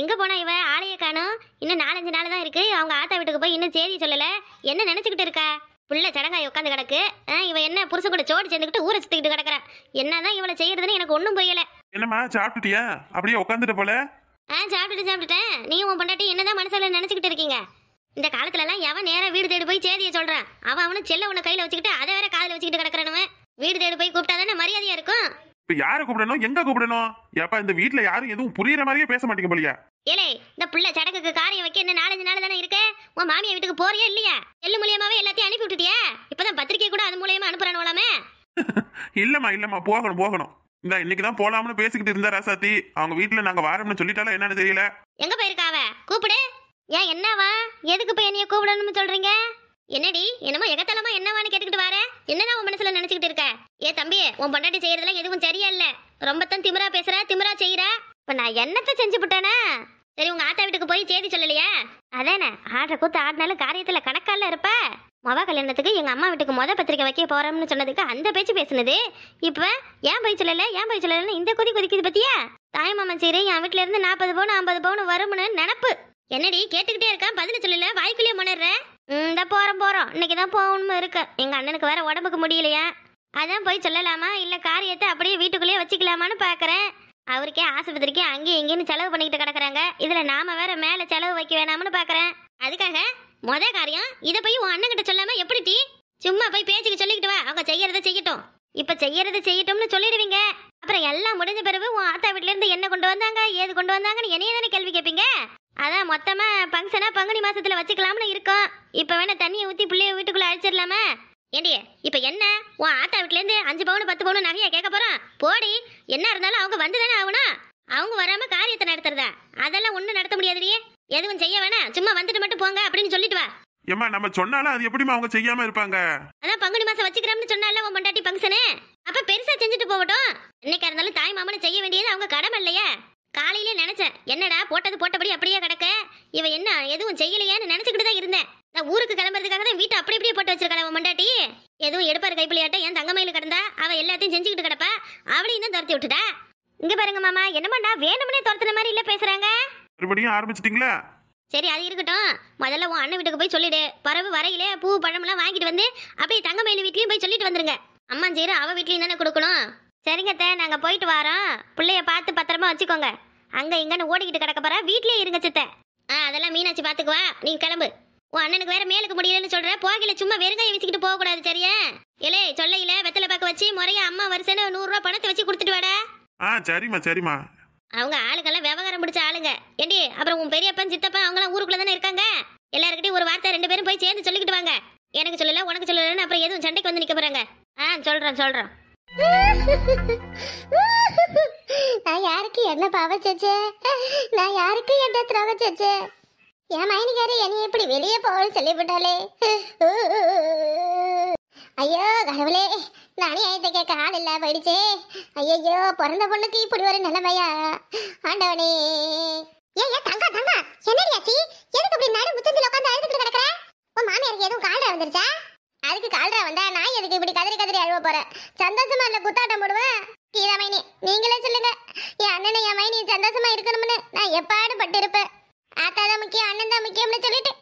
எங்கே போனா இவன் ஆலையை காணும் இன்னும் நாலஞ்சு நாள் தான் இருக்கு அவங்க ஆத்தா வீட்டுக்கு போய் இன்னும் செய்தி சொல்லலை என்ன நினச்சிக்கிட்டு இருக்கா புள்ள சடங்காய் உட்காந்து கிடக்கு இவ என்ன புருஷ கூட சோடு சேர்ந்துக்கிட்டு ஊரை சுத்திக்கிட்டு கிடக்குறா என்னதான் இவளை செய்யறதுன்னு எனக்கு ஒன்றும் புரியல என்னமா சாப்பிட்டுட்டியா அப்படியே உட்காந்துட்டு போல ஆ சாப்பிட்டுட்டு சாப்பிட்டுட்டேன் நீ உன் பொண்டாட்டி என்னதான் மனசுல நினைச்சுக்கிட்டு இருக்கீங்க இந்த காலத்துலலாம் எவன் நேராக வீடு தேடி போய் சேதிய சொல்கிறான் அவன் அவனும் செல்ல உன்ன கையில் வச்சுக்கிட்டு அதை வேற காதில் வச்சுக்கிட்டு கிடக்குறனு வீடு தேடி போய் கூப்பிட்டா தானே மரியாதையாக இருக்கும் இப்ப யார கூப்பிடணும் எங்க கூப்பிடணும் ஏப்பா இந்த வீட்ல யாரும் எதுவும் புரியுற மாதிரியே பேச மாட்டீங்க போலியா ஏலே இந்த புள்ள சடங்குக்கு காரியம் வைக்க என்ன நாலஞ்சு நாள் தானே இருக்கு உன் மாமியா வீட்டுக்கு போறியா இல்லையா எள்ளு மூலியமாவே எல்லாத்தையும் அனுப்பி விட்டுட்டியா இப்பதான் பத்திரிக்கை கூட அது மூலியமா அனுப்புறானுலாமே இல்லம்மா இல்லம்மா போகணும் போகணும் இந்த இன்னைக்கு தான் போலாம்னு பேசிக்கிட்டு இருந்தா ராசாத்தி அவங்க வீட்டுல நாங்க வாரோம்னு சொல்லிட்டாலும் என்னன்னு தெரியல எங்க போயிருக்காவ கூப்பிடு ஏன் என்னவா எதுக்கு போய் என்னைய கூப்பிடணும்னு சொல்றீங்க என்னடி என்னமோ எகத்தலமா என்னவான்னு கேட்டுக்கிட்டு வர என்னடா உன் மனசுல நினைச்சுக்கிட்டு இருக்க ஏ தம்பி உன் பொண்டாட்டி செய்யறதுலாம் எதுவும் சரியா இல்ல ரொம்ப தான் திமிரா பேசுற திமிரா செய்யற இப்ப நான் என்னத்த செஞ்சு விட்டேனா சரி உங்க ஆத்தா வீட்டுக்கு போய் செய்தி சொல்லலையா அதானே ஆடுற கூத்து ஆடினாலும் காரியத்துல கணக்கால இருப்ப மொவ கல்யாணத்துக்கு எங்க அம்மா வீட்டுக்கு மொத பத்திரிக்கை வைக்க போறோம்னு சொன்னதுக்கு அந்த பேச்சு பேசுனது இப்ப ஏன் போய் சொல்லல ஏன் போய் சொல்லலன்னு இந்த கொதி கொதிக்குது பத்தியா தாய் மாமன் சரி என் வீட்டுல இருந்து நாற்பது பவுன் ஐம்பது பவுன் வரும்னு நினப்பு என்னடி கேட்டுக்கிட்டே இருக்கான் பதில் சொல்லல வாய்க்குள்ளேயே முன்னேற இந்த போகிறோம் போகிறோம் இன்னைக்கு தான் போகணும்னு இருக்கு எங்கள் அண்ணனுக்கு வேற உடம்புக்கு முடியலையா அதான் போய் சொல்லலாமா இல்லை காரியத்தை அப்படியே வீட்டுக்குள்ளேயே வச்சுக்கலாமான்னு பார்க்குறேன் அவருக்கே ஆஸ்பத்திரிக்கே அங்கேயும் இங்கேயும் செலவு பண்ணிக்கிட்டு கிடக்குறாங்க இதில் நாம் வேறு மேலே செலவு வைக்க வேணாம்னு பார்க்குறேன் அதுக்காக முத காரியம் இதை போய் உன் அண்ணன்கிட்ட சொல்லாமல் எப்படி டீ சும்மா போய் பேச்சுக்கு சொல்லிக்கிட்டு வா அவங்க செய்யறத செய்யட்டும் இப்போ செய்யறத செய்யட்டும்னு சொல்லிடுவீங்க அப்புறம் எல்லாம் முடிஞ்ச பிறகு உன் ஆத்தா வீட்டிலேருந்து என்ன கொண்டு வந்தாங்க ஏது கொண்டு வந்தாங்கன்னு என்னையே தானே கேள்வி கேட்பீங்க அதான் மொத்தமாக ஃபங்க்ஷனாக பங்குனி மாசத்துல வச்சுக்கலாம்னு இருக்கோம் இப்போ வேணால் தண்ணியை ஊற்றி பிள்ளைய வீட்டுக்குள்ளே அழைச்சிடலாமா ஏண்டியே இப்போ என்ன உன் ஆத்தா இருந்து அஞ்சு பவுன் பத்து பவுன் நகையா கேட்க போகிறோம் போடி என்ன இருந்தாலும் அவங்க வந்து தானே ஆகணும் அவங்க வராமல் காரியத்தை நடத்துறதா அதெல்லாம் ஒன்றும் நடத்த முடியாதுடியே எதுவும் செய்ய வேணாம் சும்மா வந்துட்டு மட்டும் போங்க அப்படின்னு சொல்லிட்டு வா ஏமா நம்ம சொன்னாலும் அது எப்படிமா அவங்க செய்யாம இருப்பாங்க அதான் பங்குனி மாசம் வச்சுக்கிறோம்னு சொன்னால உன் மண்டாட்டி ஃபங்க்ஷனு அப்ப பெருசா செஞ்சுட்டு போகட்டும் என்னைக்கா இருந்தாலும் தாய் மாமனு செய்ய வேண்டியது அவங்க கடமை இல்லையா காலையிலே நினைச்சேன் என்னடா போட்டது போட்டபடி அப்படியே கிடக்க இவ என்ன எதுவும் செய்யலையேன்னு நினைச்சுக்கிட்டு தான் இருந்தேன் நான் ஊருக்கு கிளம்புறதுக்காக தான் வீட்டை அப்படி அப்படியே போட்டு வச்சிருக்கா அவன் மண்டாட்டி எதுவும் எடுப்பாரு கைப்பிள்ளையாட்ட என் தங்கமயில கிடந்தா அவ எல்லாத்தையும் செஞ்சுக்கிட்டு கிடப்பா அவளையும் தான் துரத்தி விட்டுட்டா இங்க பாருங்க மாமா என்னமாண்டா வேணும்னே துரத்துன மாதிரி இல்ல பேசுறாங்க மறுபடியும் ஆரம்பிச்சிட்டீங்களா சரி அது இருக்கட்டும் முதல்ல உன் அண்ணன் வீட்டுக்கு போய் சொல்லிடு பறவு வரையிலே பூ பழம்லாம் வாங்கிட்டு வந்து அப்படியே தங்கமையில வீட்லயும் போய் சொல்லிட்டு வந்துருங்க அம்மா செய்யற அவ வீட்லயும் தானே கொடுக்கணும் சரிங்க அத்தை நாங்கள் போயிட்டு வரோம் பிள்ளைய பார்த்து பத்திரமா வச்சுக்கோங்க அங்கே இங்கன்னு ஓடிக்கிட்டு கிடக்க போற வீட்லயே இருங்க சித்தை ஆ அதெல்லாம் மீனாட்சி பார்த்துக்குவா நீ கிளம்பு உன் அண்ணனுக்கு வேற மேலுக்கு முடியலன்னு சொல்ற போகையில சும்மா வச்சுக்கிட்டு போக போகக்கூடாது சரியா இலே சொல்லையில வெத்தலை பார்க்க வச்சு முறையா அம்மா வருஷன்னு நூறுரூவா பணத்தை வச்சு கொடுத்துட்டு வாடா ஆ சரிம்மா சரிம்மா அவங்க ஆளுக்கெல்லாம் விவகாரம் பிடிச்ச ஆளுங்க ஏண்டி அப்புறம் உன் பெரியப்பன் சித்தப்பா அவங்களாம் ஊருக்குள்ள தானே இருக்காங்க எல்லாருக்கிட்டையும் ஒரு வார்த்தை ரெண்டு பேரும் போய் சேர்ந்து சொல்லிக்கிட்டு வாங்க எனக்கு சொல்லல உனக்கு சொல்லலன்னு அப்புறம் எதுவும் சண்டைக்கு வந்து நிற்க போறாங்க ஆ சொல்றேன் சொல்றேன் நான் யாருக்கு என்ன பாவ செச்சே நான் யாருக்கு என்ன துரோக செச்சே என் மைனிகாரி என்னை இப்படி வெளியே போகணும்னு சொல்லிவிட்டாலே ஐயோ கடவுளே நானே ஐயத்தை கால் இல்லை போயிடுச்சே ஐயோ பிறந்த பொண்ணுக்கு இப்படி ஒரு நிலைமையா ஆண்டவனே ஏய் தங்கா தங்கா என்னடியாச்சி எதுக்கு இப்படி நடு முத்தத்தில் உட்காந்து அழுதுகிட்டு கிடக்குற உன் மாமியாருக்கு எதுவும் கால் வந்துருச்சா எதுக்கு இப்படி கதறி கதறி அழுவ போற சந்தோஷமா இல்ல குத்தாட்டம் போடுவேன் கீதாமைனி நீங்களே சொல்லுங்க என் அண்ணன் என் மைனி சந்தோஷமா இருக்கணும்னு நான் எப்பாடு பட்டு இருப்பேன் ஆத்தா தான் முக்கியம் அண்ணன் தான் முக்கியம்னு சொல்லிட்டு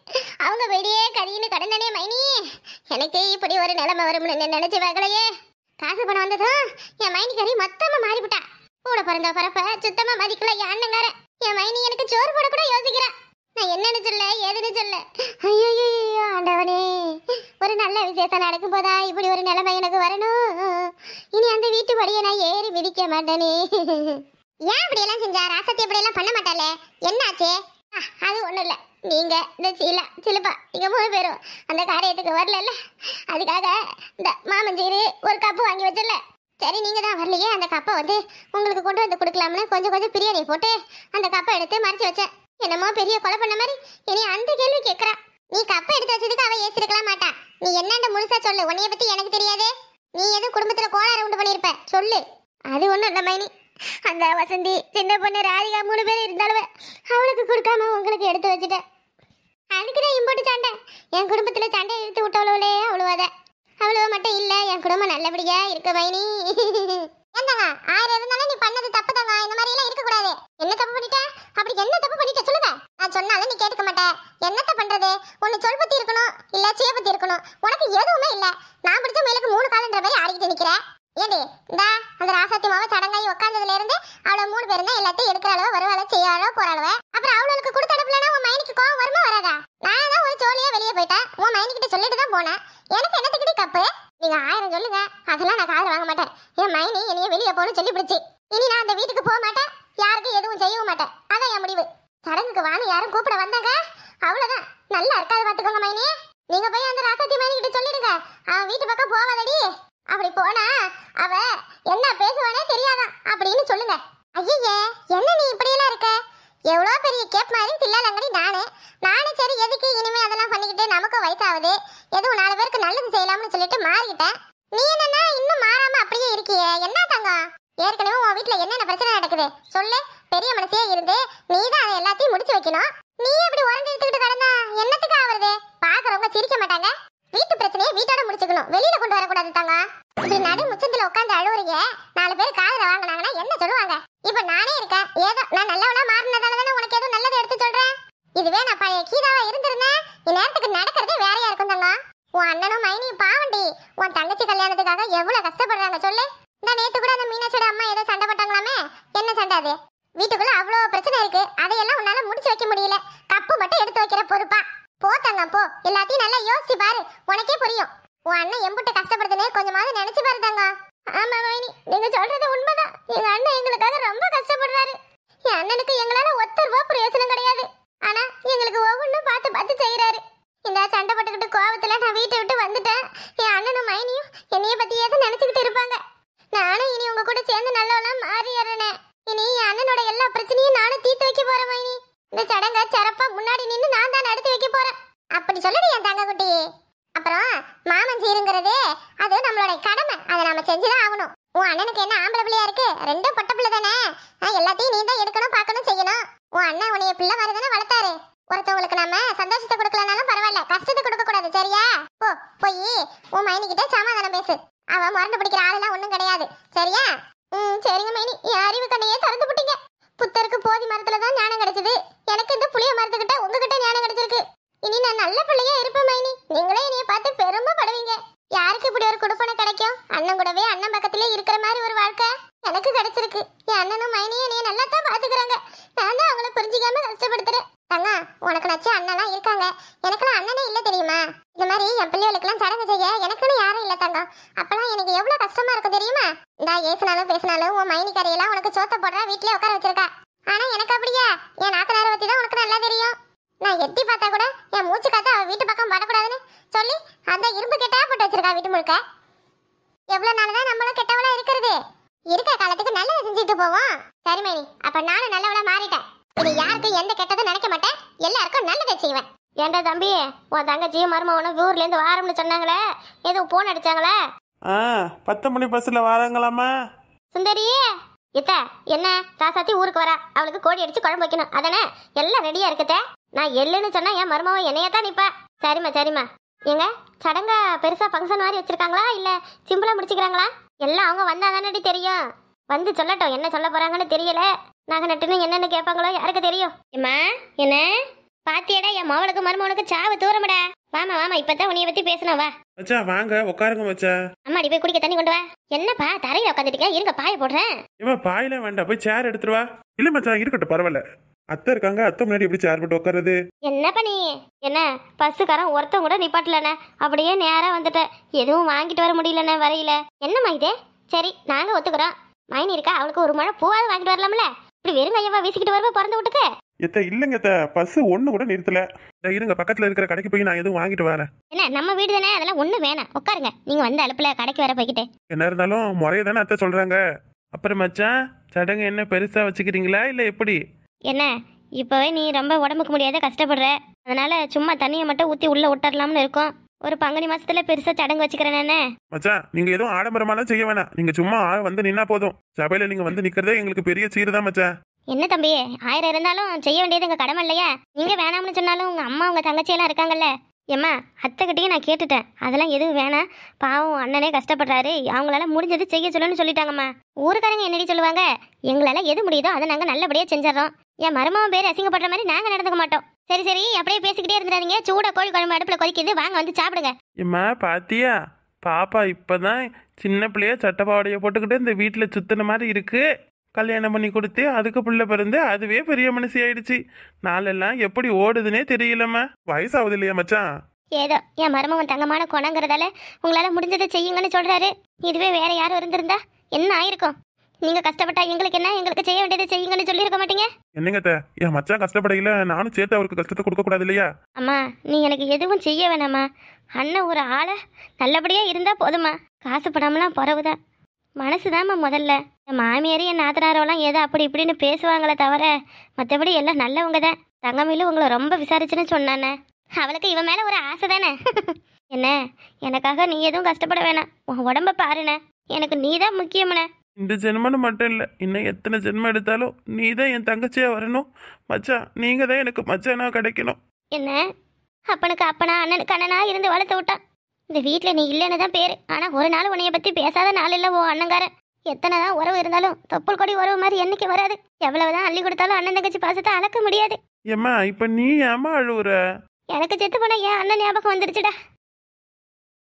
அவங்க வெளியே கதின்னு கடந்தானே மைனி எனக்கே இப்படி ஒரு நிலைமை வரும்னு நினைச்சு பார்க்கலையே காசு பணம் வந்ததும் என் மைனி கறி மொத்தமா மாறிவிட்டா கூட பிறந்த பரப்ப சுத்தமா மதிக்கல என் அண்ணங்கார என் மைனி எனக்கு சோறு போட கூட யோசிக்கிறேன் நான் என்னன்னு சொல்ல எதுன்னு சொல்ல ஐயோ ஐயோ ஆண்டவனே ஒரு நல்ல விசேஷம் நடக்கும் போதா இப்படி ஒரு நிலைமை எனக்கு வரணும் இனி அந்த வீட்டு படியை நான் ஏறி மிதிக்க மாட்டேனே ஏன் அப்படி எல்லாம் செஞ்சா ராசத்தி இப்படி எல்லாம் பண்ண மாட்டாளே என்னாச்சு அது ஒன்றும் இல்லை நீங்க இந்த சீலா சிலுப்பா நீங்க மூணு பேரும் அந்த காரியத்துக்கு வரல அதுக்காக இந்த மாமஞ்சீரு ஒரு கப்பு வாங்கி வச்சல சரி நீங்கள் தான் வரலையே அந்த கப்பை வந்து உங்களுக்கு கொண்டு வந்து கொடுக்கலாம்னு கொஞ்சம் கொஞ்சம் பிரியாணி போட்டு அந்த கப்பை எடுத்து மறைச்சி வச்சேன் என்னமோ பெரிய கொலை பண்ண மாதிரி இனி அந்த கேள்வி கேட்கறா நீ கப்ப எடுத்து வச்சதுக்கு அவ ஏசிருக்கலாம் மாட்டா நீ என்னன்னு முழுசா சொல்லு உன்னைய பத்தி எனக்கு தெரியாதே நீ எது குடும்பத்துல கோளாறு உண்டு பண்ணிருப்ப சொல்லு அது ஒண்ணும் இல்ல மைனி அந்த வசந்தி சின்ன பொண்ணு ராதிகா மூணு பேர் இருந்தாலும் அவளுக்கு கொடுக்காம உங்களுக்கு எடுத்து வச்சுட்டேன் அதுக்கு தான் இம்போட்டு சண்டை என் குடும்பத்துல சண்டை எடுத்து விட்டவளே அவ்வளவாத அவ்வளவு மட்டும் இல்ல என் குடும்பம் நல்லபடியா இருக்க மைனி என்னங்க ஆயிரம் இருந்தாலும் நீ பண்ணது தப்பு தாங்க இந்த மாதிரி எல்லாம் இருக்க கூடாது என்ன தப்பு பண்ணிட்ட உன் கிட்ட சொல்லிட்டு தான் போனேன் எனக்கு என்னத்துக்கிட்டே கப்பு நீங்க ஆயிரம் சொல்லுங்க அதெல்லாம் நான் காதல் வாங்க மாட்டேன் என் மைனி என்னைய வெளிய போகணும் சொல்லி பிடிச்சி இனி நான் அந்த வீட்டுக்கு போக மாட்டேன் யாருக்கும் எதுவும் செய்யவும் மாட்டேன் அதான் என் முடிவு சடங்குக்கு வாங்க யாரும் கூப்பிட வந்தாங்க அவ்வளவுதான் நல்லா இருக்காது பாத்துக்கோங்க மைனி நீங்க போய் அந்த ராசாத்தி மைனி கிட்ட சொல்லிடுங்க அவன் வீட்டு பக்கம் போவாதடி அப்படி போனா அவ என்ன பேசுவானே தெரியாதான் அப்படின்னு சொல்லுங்க ஐயே என்ன நீ இப்படியெல்லாம் இருக்க எவ்வளோ பெரிய கேப் மாதிரி தில்லாலங்கடி நானே நானும் சரி எதுக்கு இனிமே அதெல்லாம் பண்ணிக்கிட்டு நமக்கும் வயசாகுது எதுவும் நாலு பேருக்கு நல்லது செய்யலாம்னு சொல்லிட்டு மாறிக்கிட்டேன் நீ என்னன்னா இன்னும் மாறாம அப்படியே இருக்கியே என்ன தாங்க ஏற்கனவே உன் வீட்டில் என்னென்ன பிரச்சனை நடக்குது சொல்லு பெரிய மனசே இருந்து நீ தான் அதை எல்லாத்தையும் முடிச்சு வைக்கணும் நீ எப்படி உரண்டு எடுத்துக்கிட்டு கிடந்தா என்னத்துக்கு ஆவறது பாக்குறவங்க சிரிக்க மாட்டாங்க வீட்டு பிரச்சனையை வீட்டோட முடிச்சுக்கணும் வெளியில கொண்டு வரக்கூடாது தாங்க இப்படி நடு முச்சந்தில உட்காந்து அழுவுறீங்க நாலு பேர் காதில் வாங்கினாங்கன்னா என்ன சொல்லுவாங்க இப்ப நானே இருக்கேன் ஏதோ நான் நல்லவனா மாறினதால தானே உனக்கு ஏதோ நல்லது எடுத்து சொல்றேன் இதுவே நான் பழைய கீதாவா இருந்திருந்தேன் நேரத்துக்கு நடக்கிறதே வேறையா இருக்கும் தங்கம் உன் அண்ணனும் மைனியும் பாவண்டி உன் தங்கச்சி கல்யாணத்துக்காக எவ்வளவு கஷ்டப்படுறாங்க சொல்லு இந்த நேத்து கூட அந்த மீனாட்சியோட அம்மா ஏதோ சண்டை போட்டாங்களாமே என்ன சண்டை அது வீட்டுக்குள்ள அவ்வளவு பிரச்சனை இருக்கு அதையெல்லாம் மாமன் அது நம்மளோட கடமை அதை நாம செஞ்சுதான் ஆகணும் உன் அண்ணனுக்கு என்ன ஆம்பளை பிள்ளையா இருக்கு ரெண்டும் பொட்ட பிள்ளை தானே எல்லாத்தையும் நீ தான் எடுக்கணும் பார்க்கணும் செய்யணும் உன் அண்ணன் உனைய பிள்ளை வருதுன்னு வளர்த்தாரு ஒருத்தவங்களுக்கு நம்ம சந்தோஷத்தை கொடுக்கலனாலும் பரவாயில்ல கஷ்டத்தை கொடுக்க கூடாது சரியா போ போய் உன் மைனி கிட்ட சமாதானம் பேசு அவன் மறந்து பிடிக்கிற ஆளுலாம் ஒன்றும் கிடையாது சரியா ம் சரிங்க மைனி என் அறிவு எனக்குலாம் அண்ணனே இல்லை தெரியுமா இந்த மாதிரி என் பிள்ளைகளுக்கெல்லாம் சடங்கு செய்ய எனக்குன்னு யாரும் இல்லை தங்கம் அப்பெல்லாம் எனக்கு எவ்வளோ கஷ்டமா இருக்கும் தெரியுமா இந்தா ஏசினாலும் பேசினாலும் உன் மைனி கரையெல்லாம் உனக்கு சோத்த போடுற வீட்லயே உட்கார வச்சிருக்கா ஆனா எனக்கு அப்படியா என் நாத்தனார பத்தி தான் உனக்கு நல்லா தெரியும் நான் எட்டி பார்த்தா கூட என் மூச்சு காத்த அவன் வீட்டு பக்கம் வரக்கூடாதுன்னு சொல்லி அந்த இரும்பு கெட்டா போட்டு வச்சிருக்கா வீட்டு முழுக்க எவ்வளவு நாள் நம்மளும் கெட்டவளா இருக்கிறது இருக்கிற காலத்துக்கு நல்லா செஞ்சுட்டு போவோம் சரி மேனி அப்ப நானும் நல்லவளா மாறிட்டேன் இது யாருக்கும் எந்த கெட்டதும் நினைக்க மாட்டேன் எல்லாருக்கும் நல்லதை செய்வேன் ஏண்டா தம்பி உன் தங்கச்சி மருமகனும் ஊர்லேருந்து வாரம்னு சொன்னாங்களே ஏதோ போன் அடிச்சாங்களே ஆ பத்து மணி பஸ்ஸில் வாரங்களாமா சுந்தரி இத்த என்ன ராசாத்தி ஊருக்கு வரா அவளுக்கு கோடி அடிச்சு குழம்பு வைக்கணும் அதானே எல்லாம் ரெடியா இருக்கத்தே நான் எள்ளுன்னு சொன்னா என் மருமவன் என்னைய தான் நிப்பா சரிம்மா சரிம்மா ஏங்க சடங்க பெருசா ஃபங்க்ஷன் மாதிரி வச்சிருக்காங்களா இல்ல சிம்பிளா முடிச்சுக்கிறாங்களா எல்லாம் அவங்க வந்தா தானடி தெரியும் வந்து சொல்லட்டும் என்ன சொல்ல போறாங்கன்னு தெரியல நாங்க நட்டுன்னு என்னென்னு கேட்பாங்களோ யாருக்கு தெரியும் ஏமா என்ன பாத்தியடா என் மவளுக்கு மருமவனுக்கு சாவு தூரமடா வாமா வாமா இப்பதான் உனைய பத்தி பேசணும் வா மச்சா வாங்க உட்காருங்க மச்சா அம்மாடி போய் குடிக்க தண்ணி கொண்டு வா என்னப்பா தரையில உட்காந்துட்டீங்க இருங்க பாய போடுறேன் இவன் பாயில வேண்டாம் போய் சேர் எடுத்துட்டு வா இல்ல மச்சா இருக்கட்டும் பரவாயில்ல அத்தை இருக்காங்க அத்தை முன்னாடி எப்படி சேர் போட்டு உட்காருது என்னப்பா நீ என்ன பஸ்ஸுக்காரன் ஒருத்தன் கூட நிப்பாட்டலண்ணே அப்படியே நேரா வந்துட்ட எதுவும் வாங்கிட்டு வர முடியலண்ணே வரையில என்னம்மா இது சரி நாங்க ஒத்துக்கிறோம் மைனி இருக்கா அவளுக்கு ஒரு மழை பூவாவது வாங்கிட்டு வரலாம்ல இப்படி வெறும் கையவா வீசிக்கிட்டு வரவா பிறந்த வீட்டுக்கு எத்த இல்லங்க எத்த பஸ் ஒன்று கூட நிறுத்தல இருங்க பக்கத்தில் இருக்கிற கடைக்கு போய் நான் எதுவும் வாங்கிட்டு வரேன் என்ன நம்ம வீடு தானே அதெல்லாம் ஒண்ணு வேணாம் உட்காருங்க நீங்கள் வந்து அழுப்பில் கடைக்கு வர போய்கிட்டே என்ன இருந்தாலும் முறையை தானே அத்தை சொல்கிறாங்க அப்புறம் மச்சான் சடங்கு என்ன பெருசாக வச்சுக்கிறீங்களா இல்லை எப்படி என்ன இப்பவே நீ ரொம்ப உடம்புக்கு முடியாத கஷ்டப்படுற அதனால சும்மா தண்ணியை மட்டும் ஊற்றி உள்ளே விட்டுறலாம்னு இருக்கோம் ஒரு பங்குனி மாசத்துல பெருசா சடங்கு வச்சுக்கிறேனே மச்சான் நீங்க எதுவும் ஆடம்பரமாலாம் செய்ய வேணாம் நீங்க சும்மா வந்து நின்னா போதும் சபையில நீங்க வந்து நிக்கிறதே எங்களுக்கு பெரிய சீர் தான் மச்சான் என்ன தம்பி ஆயிரம் இருந்தாலும் செய்ய வேண்டியது எங்க கடமை இல்லையா நீங்க வேணாம்னு சொன்னாலும் உங்கள் அம்மா உங்கள் தங்கச்சியெல்லாம் இருக்காங்கல்ல ஏம்மா அத்தைக்கிட்டையும் நான் கேட்டுட்டேன் அதெல்லாம் எதுவும் வேணாம் பாவம் அண்ணனே கஷ்டப்படுறாரு அவங்களால முடிஞ்சது செய்ய சொல்லணும்னு சொல்லிட்டாங்கம்மா ஊருக்காரங்க என்னடி சொல்லுவாங்க எங்களால் எது முடியுதோ அதை நாங்கள் நல்லபடியாக செஞ்சிடறோம் என் மருமாவும் பேர் அசிங்கப்படுற மாதிரி நாங்கள் நடந்துக்க மாட்டோம் சரி சரி அப்படியே பேசிக்கிட்டே இருந்துடாதீங்க சூட கோழி குழம்பு அடுப்பில் கொதிக்குது வாங்க வந்து சாப்பிடுங்க ஏம்மா பாத்தியா பாப்பா இப்பதான் சின்ன பிள்ளைய சட்டப்பாவடைய போட்டுக்கிட்டு இந்த வீட்டில் சுத்தின மாதிரி இருக்கு கல்யாணம் பண்ணி கொடுத்து அதுக்கு பிள்ளை பிறந்து அதுவே பெரிய மனுஷி ஆயிடுச்சு நாளெல்லாம் எப்படி ஓடுதுன்னே தெரியலம்மா வயசாகுது இல்லையா மச்சான் ஏதோ என் மருமகன் தங்கமான குணங்கிறதால உங்களால முடிஞ்சதை செய்யுங்கன்னு சொல்றாரு இதுவே வேற யாரும் இருந்திருந்தா என்ன ஆயிருக்கும் நீங்க கஷ்டப்பட்டா எங்களுக்கு என்ன எங்களுக்கு செய்ய வேண்டியதை செய்யுங்கன்னு சொல்லியிருக்க மாட்டீங்க என்னங்க தே என் மச்சான் கஷ்டப்படையில நானும் சேர்த்து அவருக்கு கஷ்டத்தை கொடுக்க கூடாது இல்லையா அம்மா நீ எனக்கு எதுவும் செய்ய வேணாமா அண்ணன் ஒரு ஆளை நல்லபடியா இருந்தா போதுமா காசு பணம்லாம் பிறவுதான் மனசு தாம்மா முதல்ல என் மாமியார் என் நாத்தனாரோலாம் ஏதோ அப்படி இப்படின்னு பேசுவாங்களே தவிர மற்றபடி எல்லாம் நல்லவங்க தான் தங்கமிலும் உங்களை ரொம்ப விசாரிச்சுன்னு சொன்னானே அவளுக்கு இவன் மேலே ஒரு ஆசை தானே என்ன எனக்காக நீ எதுவும் கஷ்டப்பட வேணாம் உன் உடம்ப பாருண்ணே எனக்கு நீ தான் முக்கியம்ண்ணே இந்த ஜென்மனு மட்டும் இல்லை இன்னும் எத்தனை ஜென்மம் எடுத்தாலும் நீ தான் என் தங்கச்சியாக வரணும் மச்சான் நீங்கள் தான் எனக்கு மச்சானா கிடைக்கணும் என்ன அப்பனுக்கு அப்பனா அண்ணனுக்கு அண்ணனா இருந்து வளர்த்து விட்டான் இந்த வீட்டில் நீ இல்லைன்னு தான் பேர் ஆனால் ஒரு நாள் உன்னைய பற்றி பேசாத நாள் இல்லை ஓ அண்ணங்கார எத்தனை தான் உறவு இருந்தாலும் தொப்புள் கொடி உறவு மாதிரி என்னைக்கு வராது எவ்வளவுதான் அள்ளி கொடுத்தாலும் அண்ணன் தங்கச்சி பாசத்தை அளக்க முடியாது ஏமா இப்போ நீ ஏமா அழுவுற எனக்கு செத்து போனா ஏன் அண்ணன் ஞாபகம் வந்துருச்சுடா